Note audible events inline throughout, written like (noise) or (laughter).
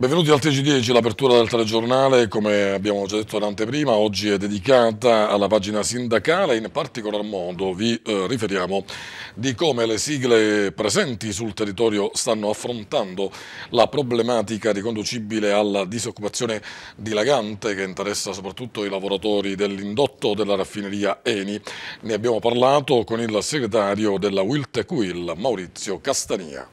Benvenuti al TG10, l'apertura del telegiornale, come abbiamo già detto in anteprima, oggi è dedicata alla pagina sindacale, in particolar modo vi eh, riferiamo di come le sigle presenti sul territorio stanno affrontando la problematica riconducibile alla disoccupazione dilagante che interessa soprattutto i lavoratori dell'indotto della raffineria Eni. Ne abbiamo parlato con il segretario della Wiltequil, Maurizio Castania.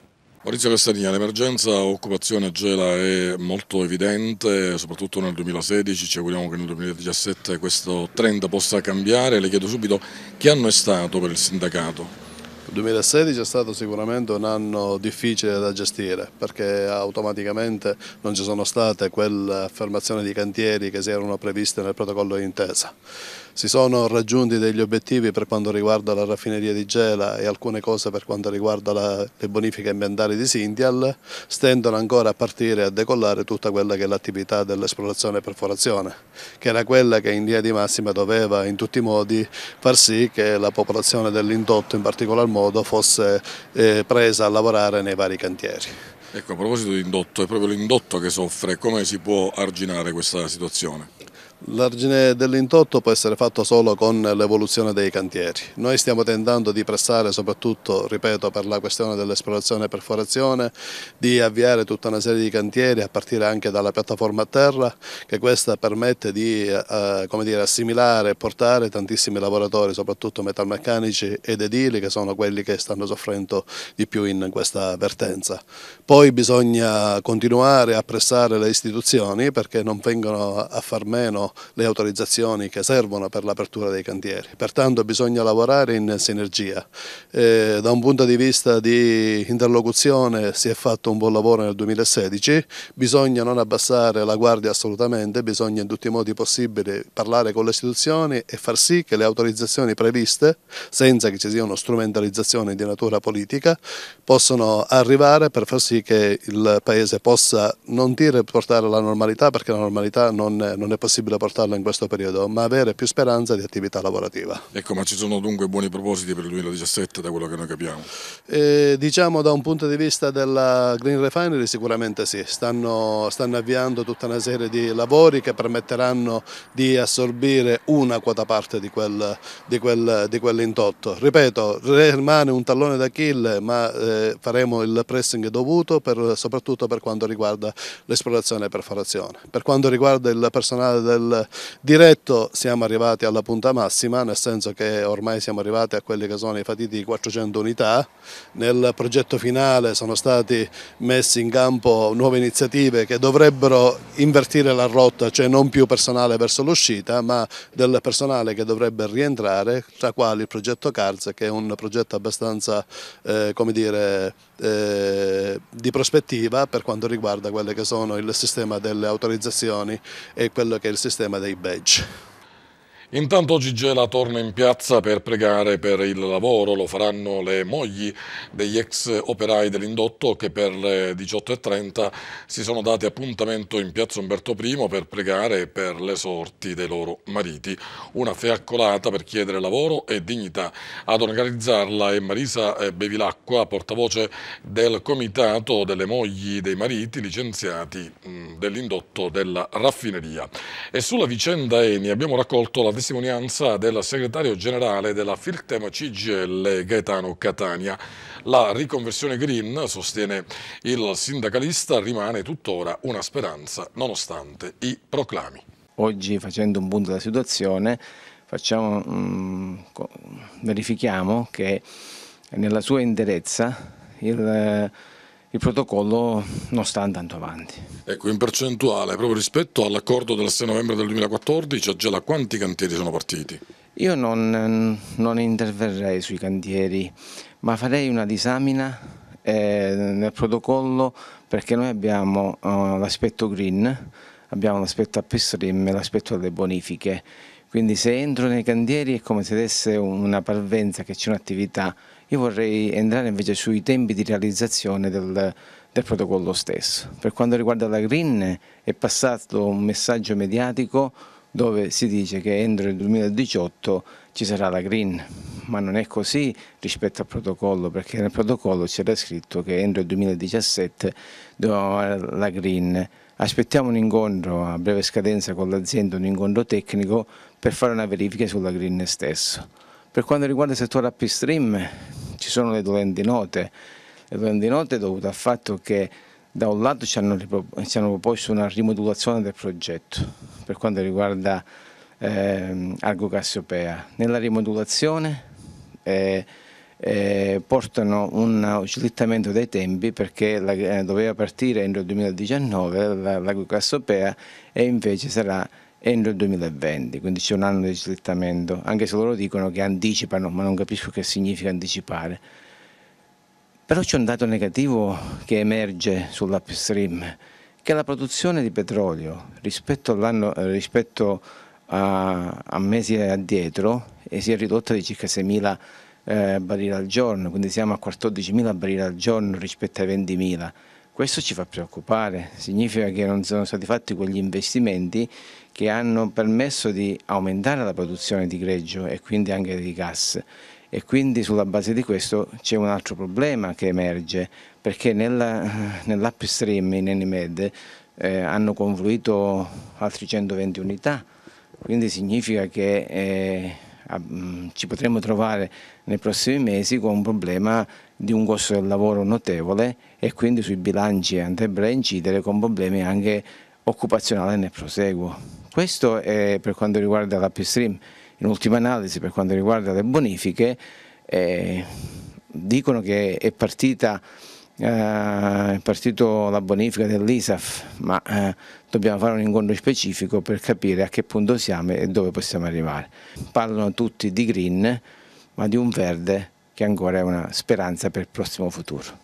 Maurizio Castagnini, l'emergenza occupazione Gela è molto evidente, soprattutto nel 2016, ci auguriamo che nel 2017 questo trend possa cambiare. Le chiedo subito che anno è stato per il sindacato? 2016 è stato sicuramente un anno difficile da gestire perché automaticamente non ci sono state quelle affermazioni di cantieri che si erano previste nel protocollo di intesa. Si sono raggiunti degli obiettivi per quanto riguarda la raffineria di Gela e alcune cose per quanto riguarda la, le bonifiche ambientali di Sintial, stendono ancora a partire e a decollare tutta quella che è l'attività dell'esplorazione e perforazione, che era quella che in linea di massima doveva in tutti i modi far sì che la popolazione dell'indotto in particolar modo modo fosse eh, presa a lavorare nei vari cantieri. Ecco, a proposito di indotto, è proprio l'indotto che soffre, come si può arginare questa situazione? L'argine dell'intotto può essere fatto solo con l'evoluzione dei cantieri. Noi stiamo tentando di pressare soprattutto, ripeto, per la questione dell'esplorazione e perforazione, di avviare tutta una serie di cantieri a partire anche dalla piattaforma a terra, che questa permette di eh, dire, assimilare e portare tantissimi lavoratori, soprattutto metalmeccanici ed edili, che sono quelli che stanno soffrendo di più in questa vertenza. Poi bisogna continuare a pressare le istituzioni perché non vengono a far meno le autorizzazioni che servono per l'apertura dei cantieri, pertanto bisogna lavorare in sinergia. Eh, da un punto di vista di interlocuzione si è fatto un buon lavoro nel 2016, bisogna non abbassare la guardia assolutamente, bisogna in tutti i modi possibili parlare con le istituzioni e far sì che le autorizzazioni previste, senza che ci siano strumentalizzazioni di natura politica, possano arrivare per far sì che il Paese possa non dire portare alla normalità, perché la normalità non, non è possibile portare portarlo in questo periodo, ma avere più speranza di attività lavorativa. Ecco, ma ci sono dunque buoni propositi per il 2017 da quello che noi capiamo? E, eh, diciamo da un punto di vista della Green Refinery sicuramente sì, stanno, stanno avviando tutta una serie di lavori che permetteranno di assorbire una quota parte di, quel, di, quel, di quell'intotto. Ripeto, rimane un tallone d'Achille, ma eh, faremo il pressing dovuto per, soprattutto per quanto riguarda l'esplorazione e perforazione. Per quanto riguarda il personale del diretto siamo arrivati alla punta massima, nel senso che ormai siamo arrivati a quelli che sono i fatiti 400 unità, nel progetto finale sono stati messi in campo nuove iniziative che dovrebbero invertire la rotta, cioè non più personale verso l'uscita, ma del personale che dovrebbe rientrare, tra quali il progetto CARS che è un progetto abbastanza, eh, come dire, eh, di prospettiva per quanto riguarda quello che sono il sistema delle autorizzazioni e quello che è il sistema dei badge. Intanto oggi Gela torna in piazza per pregare per il lavoro, lo faranno le mogli degli ex operai dell'indotto che per le 18.30 si sono dati appuntamento in piazza Umberto I per pregare per le sorti dei loro mariti. Una fiaccolata per chiedere lavoro e dignità. Ad organizzarla è Marisa eh, Bevilacqua, portavoce del comitato delle mogli dei mariti licenziati dell'indotto della raffineria. E sulla vicenda Eni abbiamo raccolto la testimonianza del segretario generale della Filtem CGL Gaetano Catania. La riconversione green, sostiene il sindacalista, rimane tuttora una speranza nonostante i proclami. Oggi facendo un punto della situazione facciamo, mh, mm, verifichiamo che nella sua interezza il il protocollo non sta andando avanti. Ecco, in percentuale, proprio rispetto all'accordo del 6 novembre del 2014, già da quanti cantieri sono partiti? Io non, non interverrei sui cantieri, ma farei una disamina eh, nel protocollo perché noi abbiamo eh, l'aspetto green, abbiamo l'aspetto upstream e l'aspetto delle bonifiche. Quindi se entro nei cantieri è come se desse una parvenza che c'è un'attività io vorrei entrare invece sui tempi di realizzazione del, del protocollo stesso. Per quanto riguarda la Green è passato un messaggio mediatico dove si dice che entro il 2018 ci sarà la green, ma non è così rispetto al protocollo, perché nel protocollo c'era scritto che entro il 2017 dovevamo avere la green. Aspettiamo un incontro a breve scadenza con l'azienda, un incontro tecnico per fare una verifica sulla green stesso. Per quanto riguarda il settore upstream ci sono le dolenti note, le dolenti note dovute al fatto che da un lato ci hanno, ci hanno proposto una rimodulazione del progetto per quanto riguarda eh, Argo Cassiopea. Nella rimodulazione eh, eh, portano un slittamento dei tempi perché la, eh, doveva partire entro il 2019 l'Argo Cassiopea e invece sarà entro il 2020, quindi c'è un anno di slittamento, anche se loro dicono che anticipano, ma non capisco che significa anticipare. Però c'è un dato negativo che emerge sull'upstream, che la produzione di petrolio rispetto, rispetto a, a, mesi addietro si è ridotta di circa 6.000 eh, barili al giorno, quindi siamo a 14.000 barili al giorno rispetto ai 20.000. Questo ci fa preoccupare, significa che non sono stati fatti quegli investimenti che hanno permesso di aumentare la produzione di greggio e quindi anche di gas e quindi sulla base di questo c'è un altro problema che emerge perché nell'upstream nell in Enimed eh, hanno confluito altri 120 unità quindi significa che eh, mm, ci potremmo trovare nei prossimi mesi con un problema di un costo del lavoro notevole e quindi sui bilanci andrebbe a incidere con problemi anche occupazionali nel proseguo. Questo è per quanto riguarda l'upstream. In ultima analisi, per quanto riguarda le bonifiche, eh, dicono che è partita... Eh, è partito la bonifica dell'ISAF, ma eh, dobbiamo fare un incontro specifico per capire a che punto siamo e dove possiamo arrivare. Parlano tutti di green, ma di un verde che ancora è una speranza per il prossimo futuro.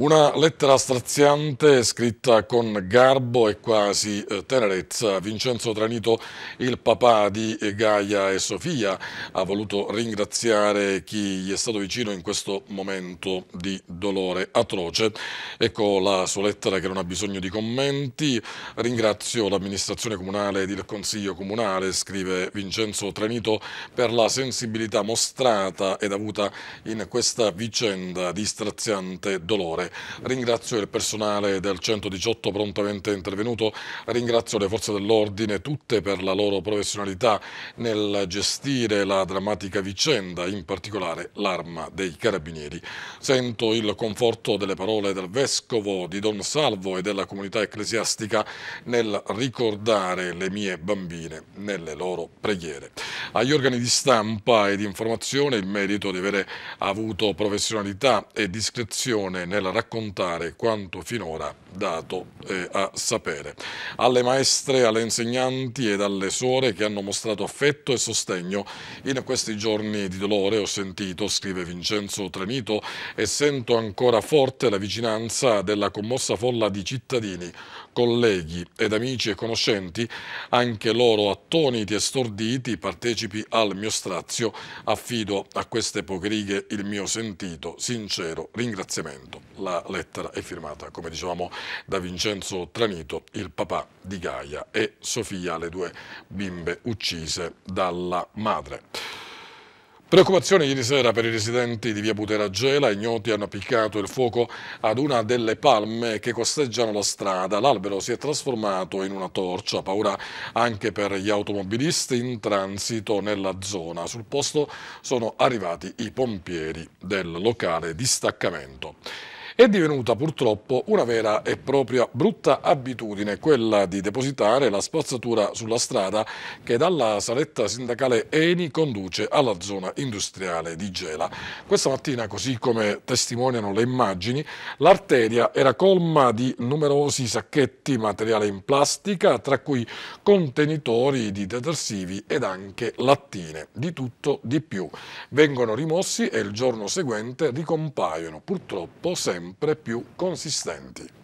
Una lettera straziante scritta con garbo e quasi eh, tenerezza. Vincenzo Tranito, il papà di eh, Gaia e Sofia, ha voluto ringraziare chi gli è stato vicino in questo momento di dolore atroce. Ecco la sua lettera che non ha bisogno di commenti. Ringrazio l'amministrazione comunale ed il consiglio comunale, scrive Vincenzo Tranito, per la sensibilità mostrata ed avuta in questa vicenda di straziante dolore ringrazio il personale del 118 prontamente intervenuto, ringrazio le forze dell'ordine tutte per la loro professionalità nel gestire la drammatica vicenda, in particolare l'arma dei carabinieri. Sento il conforto delle parole del Vescovo di Don Salvo e della comunità ecclesiastica nel ricordare le mie bambine nelle loro preghiere. Agli organi di stampa e di informazione il merito di avere avuto professionalità e discrezione nella raccontare quanto finora dato eh, a sapere. Alle maestre, alle insegnanti ed alle suore che hanno mostrato affetto e sostegno in questi giorni di dolore ho sentito, scrive Vincenzo Tremito, e sento ancora forte la vicinanza della commossa folla di cittadini colleghi ed amici e conoscenti, anche loro attoniti e storditi, partecipi al mio strazio, affido a queste poche righe il mio sentito, sincero ringraziamento. La lettera è firmata, come dicevamo, da Vincenzo Tranito, il papà di Gaia e Sofia, le due bimbe uccise dalla madre. Preoccupazione ieri sera per i residenti di via Butera Buteragela, ignoti hanno appiccato il fuoco ad una delle palme che costeggiano la strada. L'albero si è trasformato in una torcia, paura anche per gli automobilisti in transito nella zona. Sul posto sono arrivati i pompieri del locale distaccamento. È divenuta purtroppo una vera e propria brutta abitudine quella di depositare la spazzatura sulla strada che dalla saletta sindacale Eni conduce alla zona industriale di Gela. Questa mattina, così come testimoniano le immagini, l'arteria era colma di numerosi sacchetti, materiale in plastica, tra cui contenitori di detersivi ed anche lattine. Di tutto di più. Vengono rimossi e il giorno seguente ricompaiono, purtroppo sempre sempre più consistenti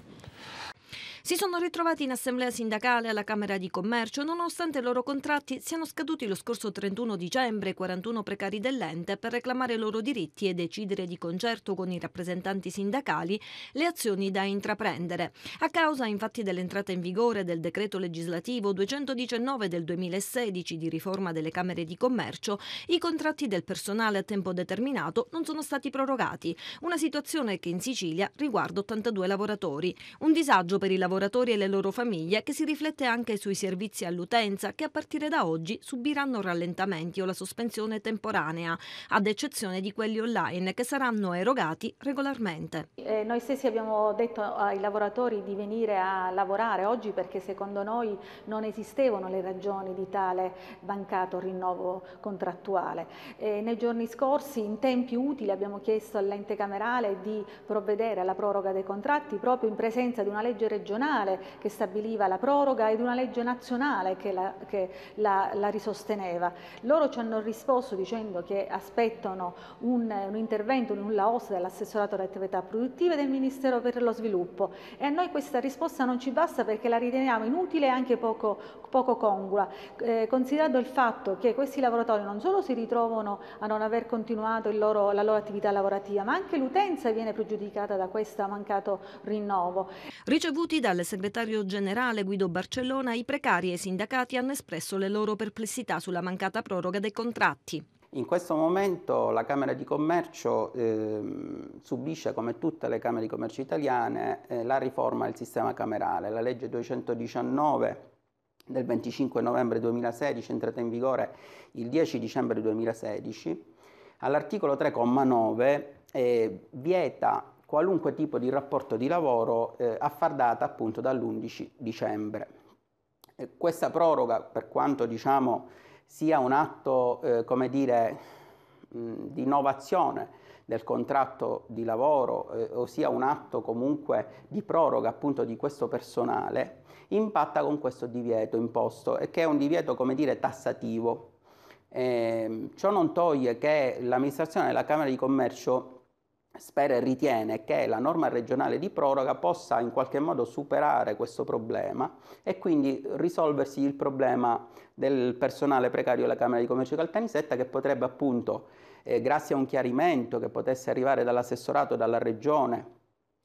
si sono ritrovati in assemblea sindacale alla Camera di Commercio nonostante i loro contratti siano scaduti lo scorso 31 dicembre 41 precari dell'ente per reclamare i loro diritti e decidere di concerto con i rappresentanti sindacali le azioni da intraprendere. A causa infatti dell'entrata in vigore del decreto legislativo 219 del 2016 di riforma delle Camere di Commercio, i contratti del personale a tempo determinato non sono stati prorogati, una situazione che in Sicilia riguarda 82 lavoratori. Un disagio per i lavoratori lavoratori e le loro famiglie che si riflette anche sui servizi all'utenza che a partire da oggi subiranno rallentamenti o la sospensione temporanea, ad eccezione di quelli online che saranno erogati regolarmente. Eh, noi stessi abbiamo detto ai lavoratori di venire a lavorare oggi perché secondo noi non esistevano le ragioni di tale bancato rinnovo contrattuale. Eh, nei giorni scorsi in tempi utili abbiamo chiesto all'ente camerale di provvedere alla proroga dei contratti proprio in presenza di una legge regionale regionale che stabiliva la proroga ed una legge nazionale che la, che la, la risosteneva. Loro ci hanno risposto dicendo che aspettano un, un intervento in nulla osta dell'assessorato alle attività produttive del Ministero per lo Sviluppo e a noi questa risposta non ci basta perché la riteniamo inutile e anche poco, poco congrua, eh, considerando il fatto che questi lavoratori non solo si ritrovano a non aver continuato loro, la loro attività lavorativa, ma anche l'utenza viene pregiudicata da questo mancato rinnovo. Ricevuti da dal segretario generale Guido Barcellona, i precari e i sindacati hanno espresso le loro perplessità sulla mancata proroga dei contratti. In questo momento la Camera di Commercio eh, subisce, come tutte le Camere di Commercio italiane, eh, la riforma del sistema camerale. La legge 219 del 25 novembre 2016 è entrata in vigore il 10 dicembre 2016. All'articolo 3,9 eh, vieta qualunque tipo di rapporto di lavoro eh, a far data appunto dall'11 dicembre. E questa proroga, per quanto diciamo sia un atto, eh, come dire, mh, di innovazione del contratto di lavoro, eh, ossia un atto comunque di proroga appunto di questo personale, impatta con questo divieto imposto, e che è un divieto, come dire, tassativo. Eh, ciò non toglie che l'amministrazione della Camera di Commercio Spera e ritiene che la norma regionale di proroga possa in qualche modo superare questo problema e quindi risolversi il problema del personale precario della Camera di Commercio di Caltanissetta che potrebbe appunto, eh, grazie a un chiarimento che potesse arrivare dall'assessorato, dalla regione,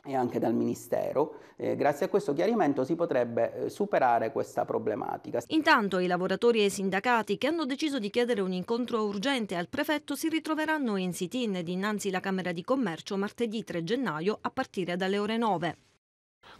e anche dal Ministero. Eh, grazie a questo chiarimento si potrebbe eh, superare questa problematica. Intanto i lavoratori e i sindacati che hanno deciso di chiedere un incontro urgente al prefetto si ritroveranno in sit-in dinanzi alla Camera di Commercio martedì 3 gennaio a partire dalle ore 9.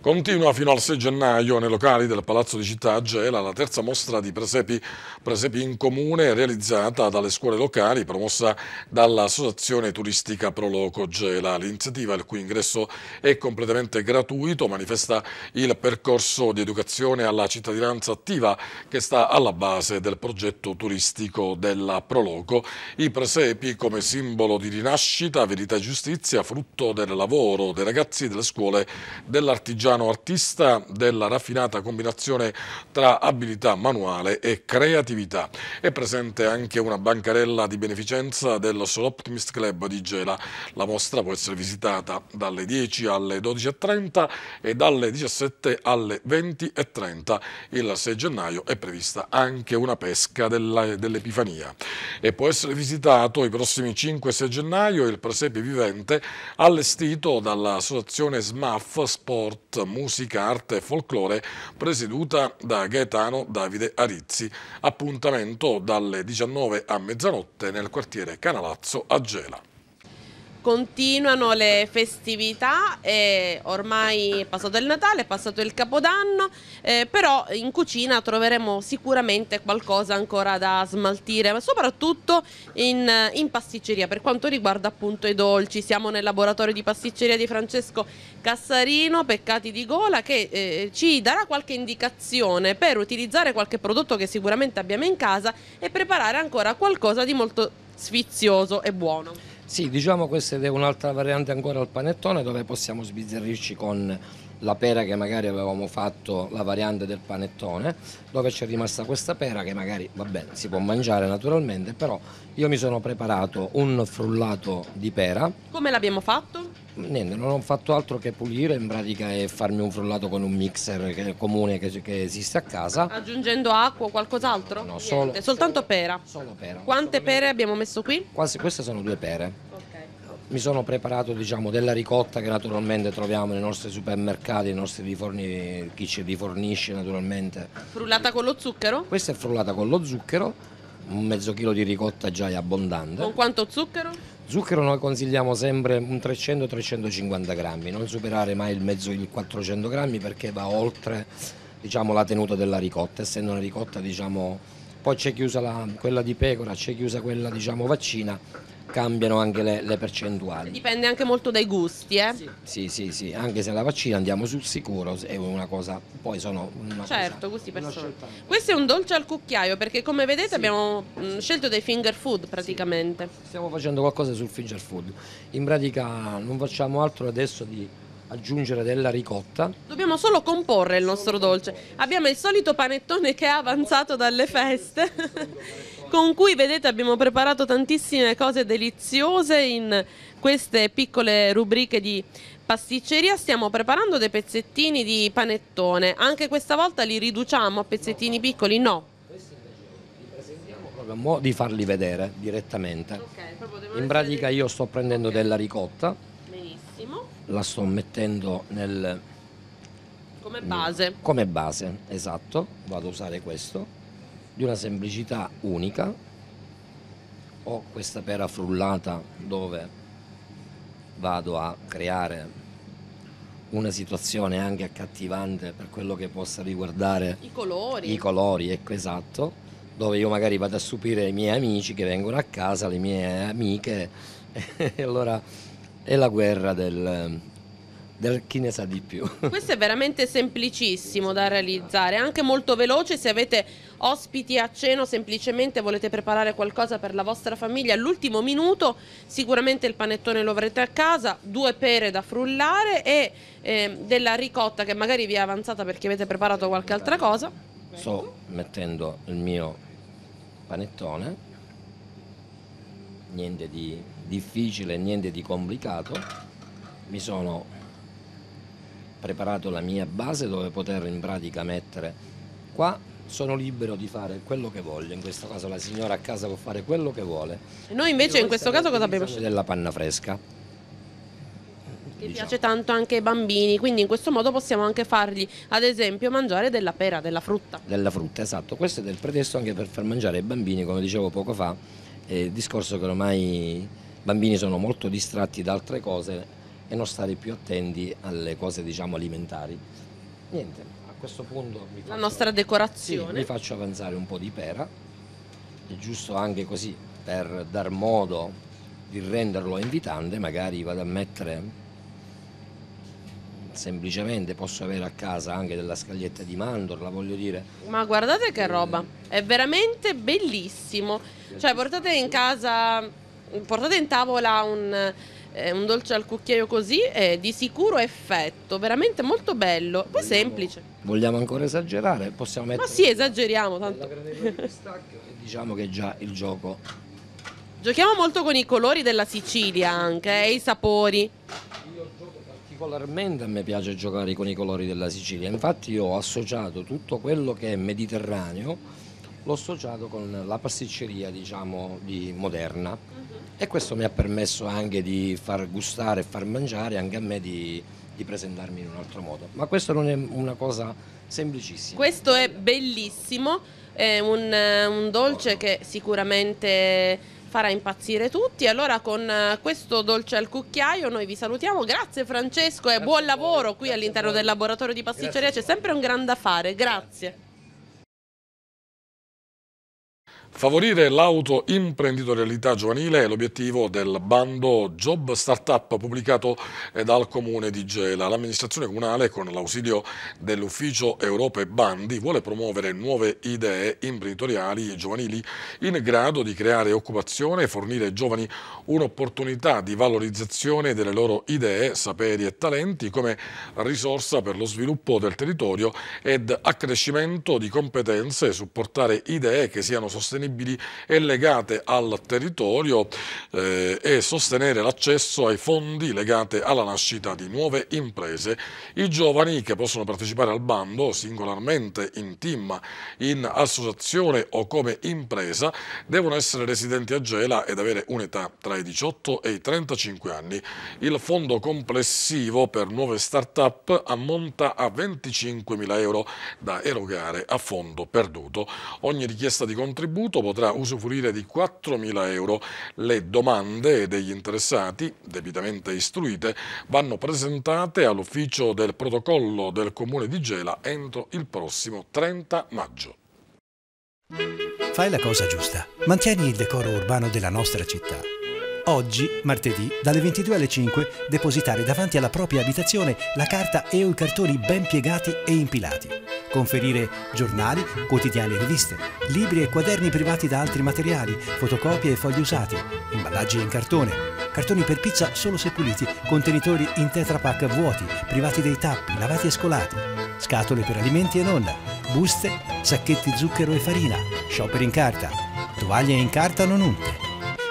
Continua fino al 6 gennaio nei locali del Palazzo di Città Gela la terza mostra di presepi, presepi in comune realizzata dalle scuole locali promossa dall'associazione turistica Proloco Gela. L'iniziativa il cui ingresso è completamente gratuito manifesta il percorso di educazione alla cittadinanza attiva che sta alla base del progetto turistico della Proloco. I presepi come simbolo di rinascita, verità e giustizia frutto del lavoro dei ragazzi delle scuole dell'artigianato artigiano artista della raffinata combinazione tra abilità manuale e creatività. È presente anche una bancarella di beneficenza del Sol Optimist Club di Gela. La mostra può essere visitata dalle 10 alle 12.30 e dalle 17 alle 20.30. Il 6 gennaio è prevista anche una pesca dell'Epifania e può essere visitato i prossimi 5-6 gennaio il presepe vivente allestito dall'associazione SMAF Sport Sport, Musica, Arte e Folklore, presieduta da Gaetano Davide Arizzi. Appuntamento dalle 19 a mezzanotte nel quartiere Canalazzo a Gela. Continuano le festività, eh, ormai è passato il Natale, è passato il Capodanno, eh, però in cucina troveremo sicuramente qualcosa ancora da smaltire, ma soprattutto in, in, pasticceria per quanto riguarda appunto i dolci. Siamo nel laboratorio di pasticceria di Francesco Cassarino, Peccati di Gola, che eh, ci darà qualche indicazione per utilizzare qualche prodotto che sicuramente abbiamo in casa e preparare ancora qualcosa di molto sfizioso e buono. Sì, diciamo questa è un'altra variante ancora al panettone dove possiamo sbizzarrirci con la pera che magari avevamo fatto la variante del panettone, dove c'è rimasta questa pera che magari va bene, si può mangiare naturalmente, però io mi sono preparato un frullato di pera. Come l'abbiamo fatto? Niente, non ho fatto altro che pulire in pratica e farmi un frullato con un mixer che comune che, che, esiste a casa. Aggiungendo acqua o qualcos'altro? No, no solo, Soltanto pera. Solo pera. Quante pere abbiamo messo qui? Quasi, queste sono due pere mi sono preparato diciamo, della ricotta che naturalmente troviamo nei nostri supermercati, nei nostri riforni, chi ci rifornisce naturalmente. Frullata con lo zucchero? Questa è frullata con lo zucchero, un mezzo chilo di ricotta già è abbondante. Con quanto zucchero? Zucchero noi consigliamo sempre un 300-350 grammi, non superare mai il mezzo il 400 grammi perché va oltre diciamo, la tenuta della ricotta, essendo una ricotta diciamo, poi c'è chiusa la, quella di pecora, c'è chiusa quella diciamo, vaccina, cambiano anche le, le percentuali. Dipende anche molto dai gusti, eh? Sì. sì, sì, sì, anche se la vaccina andiamo sul sicuro, è una cosa, poi sono una Certo, cosa, gusti personali. Questo è un dolce al cucchiaio perché come vedete sì. abbiamo mm, scelto dei finger food praticamente. Sì. Stiamo facendo qualcosa sul finger food. In pratica non facciamo altro adesso di aggiungere della ricotta. Dobbiamo solo comporre il nostro dolce. Abbiamo il solito panettone che è avanzato dalle feste. (laughs) (laughs) con cui vedete abbiamo preparato tantissime cose deliziose in queste piccole rubriche di pasticceria stiamo preparando dei pezzettini di panettone anche questa volta li riduciamo a pezzettini piccoli? no questi invece li presentiamo proprio a mo' di farli vedere direttamente okay, in pratica io sto prendendo okay. della ricotta benissimo la sto mettendo nel come base come base esatto vado a usare questo di una semplicità unica ho questa pera frullata dove vado a creare una situazione anche accattivante per quello che possa riguardare i colori, i colori ecco esatto dove io magari vado a stupire i miei amici che vengono a casa, le mie amiche (laughs) e allora è la guerra del, del chi ne sa di più. (laughs) Questo è veramente semplicissimo da realizzare, anche molto veloce se avete ospiti a cena o semplicemente volete preparare qualcosa per la vostra famiglia all'ultimo minuto, sicuramente il panettone lo avrete a casa, due pere da frullare e eh, della ricotta che magari vi è avanzata perché avete preparato qualche altra cosa. Sto mettendo il mio panettone, niente di difficile, niente di complicato, mi sono preparato la mia base dove poter in pratica mettere qua sono libero di fare quello che voglio, in questo caso la signora a casa può fare quello che vuole. E noi invece in questo caso cosa abbiamo scelto? Della panna fresca. Che diciamo. piace tanto anche ai bambini, quindi in questo modo possiamo anche fargli ad esempio mangiare della pera, della frutta. Della frutta, esatto, questo è del pretesto anche per far mangiare ai bambini, come dicevo poco fa, eh, discorso che ormai i bambini sono molto distratti da altre cose, e non stare più attenti alle cose diciamo alimentari. Niente, a questo punto mi faccio, la nostra decorazione. Sì, mi faccio avanzare un po' di pera, è giusto anche così per dar modo di renderlo invitante, magari vado a mettere semplicemente posso avere a casa anche della scaglietta di mandorla, voglio dire. Ma guardate che eh. roba, è veramente bellissimo. Cioè portate in casa, portate in tavola un eh, un dolce al cucchiaio così è di sicuro effetto, veramente molto bello, poi vogliamo, semplice. Vogliamo ancora esagerare? Possiamo mettere... Ma sì, esageriamo tanto. e diciamo che è già il gioco. Giochiamo molto con i colori della Sicilia anche e eh, i sapori particolarmente a me piace giocare con i colori della Sicilia, infatti io ho associato tutto quello che è mediterraneo l'ho associato con la pasticceria diciamo, di Moderna uh-huh. e questo mi ha permesso anche di far gustare e far mangiare anche a me di, di presentarmi in un altro modo. Ma questo non è una cosa semplicissima. Questo è bellissimo, è un, un dolce che sicuramente farà impazzire tutti. Allora con eh, questo dolce al cucchiaio noi vi salutiamo. Grazie Francesco e Grazie buon lavoro qui all'interno del laboratorio di pasticceria. C'è sempre un gran da fare. Grazie. Grazie. Favorire l'autoimprenditorialità giovanile è l'obiettivo del bando Job Startup pubblicato eh, dal Comune di Gela. L'amministrazione comunale, con l'ausilio dell'Ufficio Europa e Bandi, vuole promuovere nuove idee imprenditoriali e giovanili in grado di creare occupazione e fornire ai giovani un'opportunità di valorizzazione delle loro idee, saperi e talenti come risorsa per lo sviluppo del territorio ed accrescimento di competenze e supportare idee che siano sostenibili sostenibili e legate al territorio eh, e sostenere l'accesso ai fondi legati alla nascita di nuove imprese. I giovani che possono partecipare al bando singolarmente in team, in associazione o come impresa devono essere residenti a Gela ed avere un'età tra i 18 e i 35 anni. Il fondo complessivo per nuove start-up ammonta a 25.000 euro da erogare a fondo perduto. Ogni richiesta di contributo ricevuto potrà usufruire di 4.000 euro. Le domande degli interessati, debitamente istruite, vanno presentate all'ufficio del protocollo del Comune di Gela entro il prossimo 30 maggio. Fai la cosa giusta. Mantieni il decoro urbano della nostra città Oggi, martedì, dalle 22 alle 5, depositare davanti alla propria abitazione la carta e o i cartoni ben piegati e impilati. Conferire giornali, quotidiani e riviste, libri e quaderni privati da altri materiali, fotocopie e fogli usati, imballaggi in cartone, cartoni per pizza solo se puliti, contenitori in tetrapack vuoti, privati dei tappi, lavati e scolati, scatole per alimenti e non, buste, sacchetti zucchero e farina, shopper in carta, tovaglie in carta non unte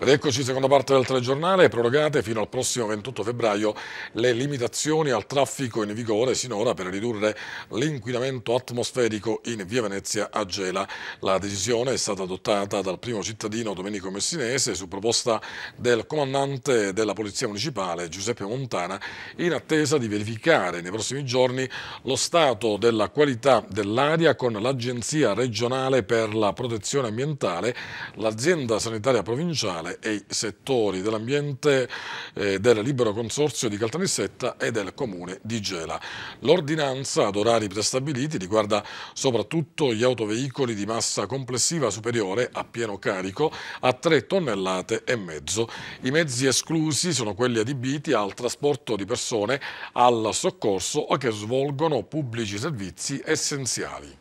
Ed eccoci, seconda parte del telegiornale, prorogate fino al prossimo 28 febbraio le limitazioni al traffico in vigore sinora per ridurre l'inquinamento atmosferico in via Venezia a Gela. La decisione è stata adottata dal primo cittadino Domenico Messinese su proposta del comandante della Polizia Municipale Giuseppe Montana in attesa di verificare nei prossimi giorni lo stato della qualità dell'aria con l'Agenzia regionale per la protezione ambientale, l'azienda sanitaria provinciale ambientale e i settori dell'ambiente eh, del libero consorzio di Caltanissetta e del comune di Gela. L'ordinanza ad orari prestabiliti riguarda soprattutto gli autoveicoli di massa complessiva superiore a pieno carico a 3 tonnellate e mezzo. I mezzi esclusi sono quelli adibiti al trasporto di persone, al soccorso o che svolgono pubblici servizi essenziali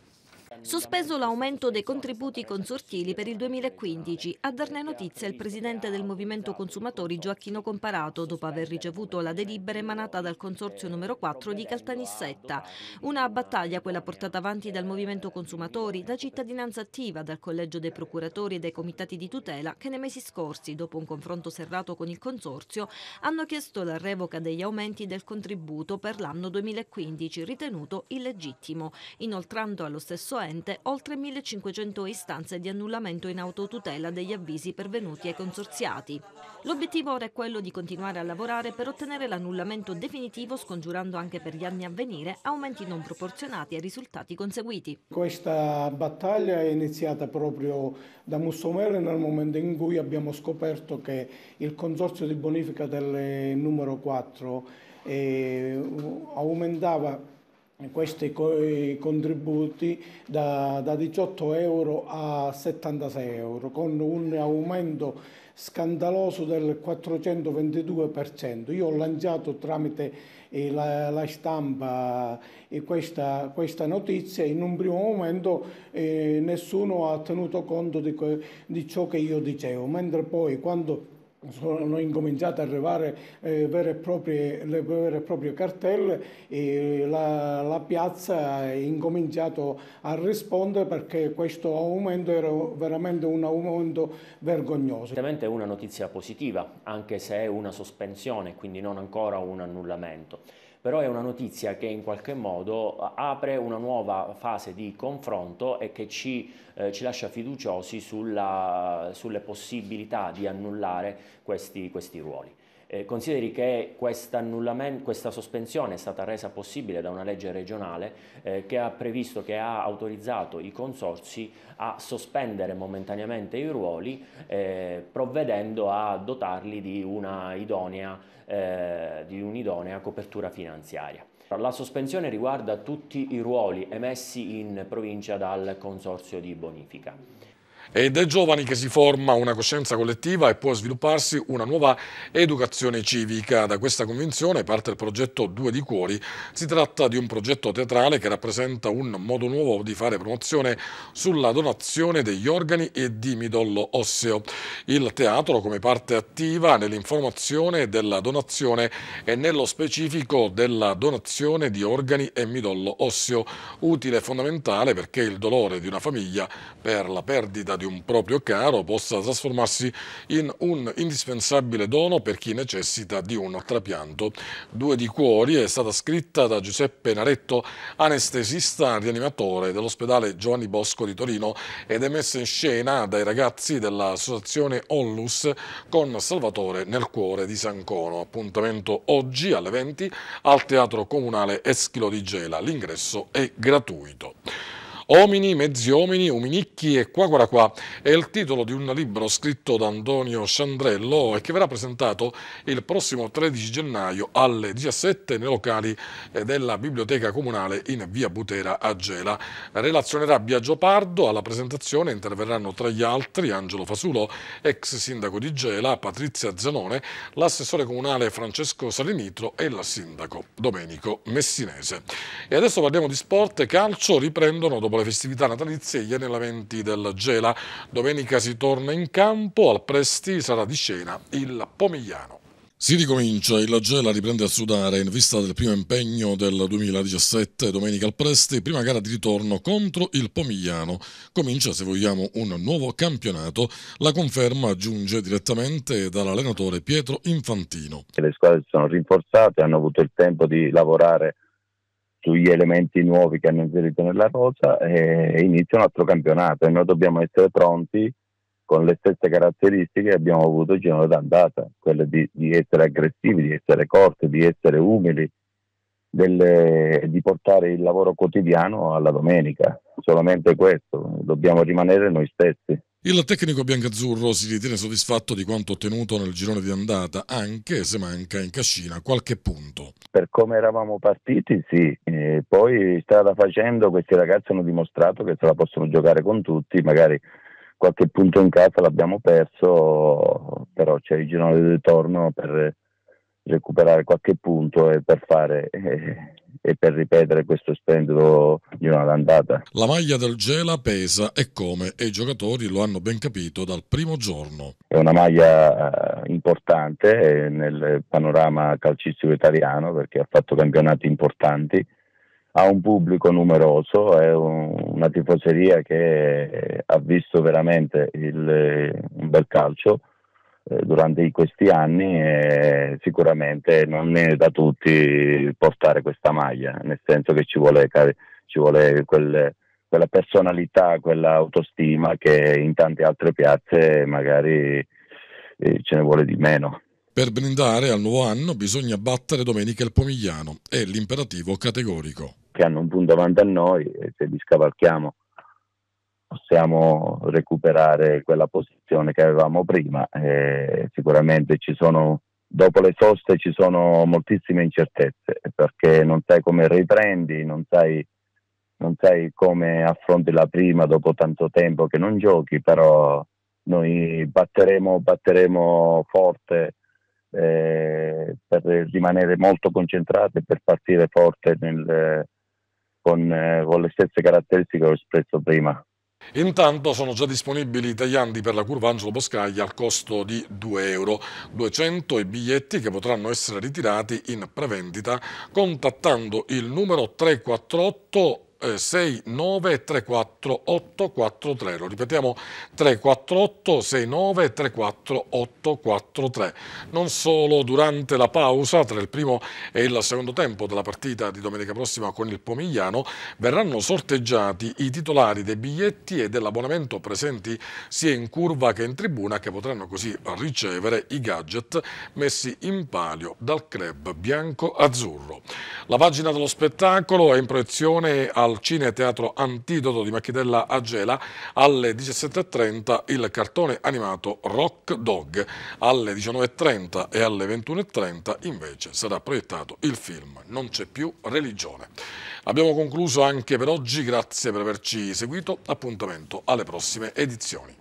sospeso l'aumento dei contributi consortili per il 2015. A darne notizia il presidente del Movimento Consumatori Gioacchino Comparato, dopo aver ricevuto la delibera emanata dal Consorzio numero 4 di Caltanissetta. Una battaglia quella portata avanti dal Movimento Consumatori, da cittadinanza attiva, dal Collegio dei Procuratori e dai Comitati di tutela che nei mesi scorsi, dopo un confronto serrato con il Consorzio, hanno chiesto la revoca degli aumenti del contributo per l'anno 2015, ritenuto illegittimo, inoltrando allo stesso ente Presidente oltre 1500 istanze di annullamento in autotutela degli avvisi pervenuti ai consorziati. L'obiettivo ora è quello di continuare a lavorare per ottenere l'annullamento definitivo scongiurando anche per gli anni a venire aumenti non proporzionati ai risultati conseguiti. Questa battaglia è iniziata proprio da Mussomere nel momento in cui abbiamo scoperto che il consorzio di bonifica del numero 4 eh, aumentava questi contributi da, da 18 euro a 76 euro con un aumento scandaloso del 422%. Io ho lanciato tramite eh, la, la, stampa eh, questa, questa, notizia in un primo momento eh, nessuno ha tenuto conto di, di ciò che io dicevo, mentre poi quando sono incominciate ad arrivare eh, vere, e proprie, le vere e proprie cartelle e la, la piazza ha incominciato a rispondere perché questo aumento era veramente un aumento vergognoso. Evidentemente è una notizia positiva, anche se è una sospensione, quindi non ancora un annullamento però è una notizia che in qualche modo apre una nuova fase di confronto e che ci, eh, ci lascia fiduciosi sulla, sulle possibilità di annullare questi, questi ruoli. Eh, consideri che questa, sospensione è stata resa possibile da una legge regionale eh, che ha previsto, che ha autorizzato i consorsi a sospendere momentaneamente i ruoli eh, provvedendo a dotarli di una idonea eh, di un'idonea copertura finanziaria. La sospensione riguarda tutti i ruoli emessi in provincia dal Consorzio di Bonifica. È dai giovani che si forma una coscienza collettiva e può svilupparsi una nuova educazione civica. Da questa convinzione parte il progetto Due di Cuori. Si tratta di un progetto teatrale che rappresenta un modo nuovo di fare promozione sulla donazione degli organi e di midollo osseo. Il teatro come parte attiva nell'informazione della donazione e nello specifico della donazione di organi e midollo osseo, utile e fondamentale perché il dolore di una famiglia per la perdita di un proprio caro possa trasformarsi in un indispensabile dono per chi necessita di un trapianto. Due di cuori è stata scritta da Giuseppe Naretto, anestesista rianimatore dell'ospedale Giovanni Bosco di Torino ed è messa in scena dai ragazzi dell'associazione Onlus con Salvatore nel cuore di San Cono. Appuntamento oggi alle 20 al Teatro Comunale Eschilo di Gela. L'ingresso è gratuito. Omini, mezzi omini, uminicchi e qua qua qua è il titolo di un libro scritto da Antonio Sciandrello e che verrà presentato il prossimo 13 gennaio alle 17 nei locali eh, della Biblioteca Comunale in via Butera a Gela. Relazionerà Biagio Pardo alla presentazione, interverranno tra gli altri Angelo Fasulò, ex sindaco di Gela, Patrizia Zanone, l'assessore comunale Francesco Salinitro e il sindaco Domenico Messinese. E adesso parliamo di sport e calcio, riprendono dopo le festività natalizie, gli anellamenti del Gela. Domenica si torna in campo, al Presti sarà di scena il Pomigliano. Si ricomincia, il Gela riprende a sudare in vista del primo impegno del 2017, domenica al Presti, prima gara di ritorno contro il Pomigliano. Comincia, se vogliamo, un nuovo campionato. La conferma giunge direttamente dall'allenatore Pietro Infantino. Le squadre si sono rinforzate, hanno avuto il tempo di lavorare sugli elementi nuovi che hanno inserito nella rosa e inizia un altro campionato e noi dobbiamo essere pronti con le stesse caratteristiche che abbiamo avuto il giorno d'andata, quelle di, di essere aggressivi, di essere corti, di essere umili, delle, di portare il lavoro quotidiano alla domenica, solamente questo, dobbiamo rimanere noi stessi. Il tecnico biancazzurro si ritiene soddisfatto di quanto ottenuto nel girone di andata, anche se manca in cascina qualche punto. Per come eravamo partiti, sì. E poi strada facendo, questi ragazzi hanno dimostrato che se la possono giocare con tutti, magari qualche punto in casa l'abbiamo perso, però c'è il girone di ritorno per recuperare qualche punto e per fare eh, e per ripetere questo splendido di una landata. La maglia del Gela pesa e come e i giocatori lo hanno ben capito dal primo giorno. È una maglia eh, importante eh, nel panorama calcistico italiano perché ha fatto campionati importanti, ha un pubblico numeroso, è una tifoseria che ha visto veramente il, un bel calcio eh, durante questi anni e eh, sicuramente non è da tutti portare questa maglia, nel senso che ci vuole, ci vuole quel, quella personalità, quell'autostima che in tante altre piazze magari eh, ce ne vuole di meno. Per brindare al nuovo anno bisogna battere domenica il Pomigliano, è l'imperativo categorico. Che hanno un punto davanti a noi, se li scavalchiamo possiamo recuperare quella posizione che avevamo prima. Eh, sicuramente ci sono, dopo le soste ci sono moltissime incertezze perché non sai come riprendi, non sai, non sai come affronti la prima dopo tanto tempo che non giochi, però noi batteremo, batteremo forte. Eh, per rimanere molto concentrati e per partire forte nel, con, eh, con le stesse caratteristiche che ho espresso prima. Intanto sono già disponibili i tagliandi per la curva Angelo Boscaglia al costo di 2 euro. 200 i biglietti che potranno essere ritirati in prevendita contattando il numero 348 69 34 843 lo ripetiamo 348 69 34 843 non solo durante la pausa tra il primo e il secondo tempo della partita di domenica prossima con il Pomigliano verranno sorteggiati i titolari dei biglietti e dell'abbonamento presenti sia in curva che in tribuna che potranno così ricevere i gadget messi in palio dal club bianco-azzurro la pagina dello spettacolo è in proiezione a al Cineteatro Antidoto di Machitella Agela alle 17.30 il cartone animato Rock Dog, alle 19.30 e alle 21.30 invece sarà proiettato il film Non c'è più religione. Abbiamo concluso anche per oggi, grazie per averci seguito, appuntamento alle prossime edizioni.